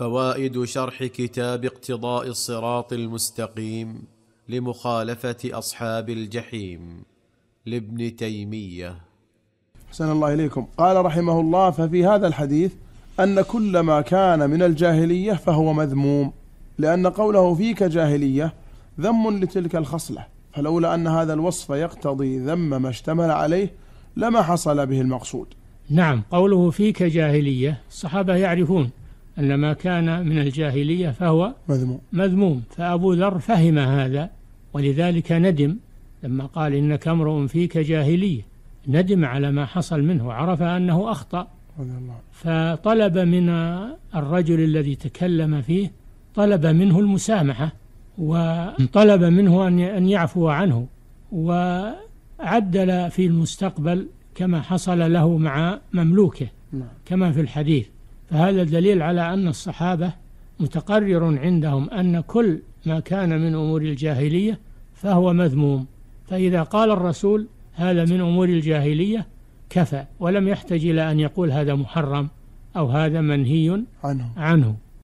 فوائد شرح كتاب اقتضاء الصراط المستقيم لمخالفه اصحاب الجحيم لابن تيميه احسن الله اليكم قال رحمه الله ففي هذا الحديث ان كل ما كان من الجاهليه فهو مذموم لان قوله فيك جاهليه ذم لتلك الخصله فلولا ان هذا الوصف يقتضي ذم ما اشتمل عليه لما حصل به المقصود نعم قوله فيك جاهليه الصحابه يعرفون أن ما كان من الجاهلية فهو مذموم مذموم فأبو ذر فهم هذا ولذلك ندم لما قال إنك امرؤ فيك جاهلية ندم على ما حصل منه عرف أنه أخطأ فطلب من الرجل الذي تكلم فيه طلب منه المسامحة وطلب منه أن يعفو عنه وعدل في المستقبل كما حصل له مع مملوكه نعم. كما في الحديث فهذا دليل على أن الصحابة متقرر عندهم أن كل ما كان من أمور الجاهلية فهو مذموم فإذا قال الرسول هذا من أمور الجاهلية كفى ولم يحتج إلى أن يقول هذا محرم أو هذا منهي عنه, عنه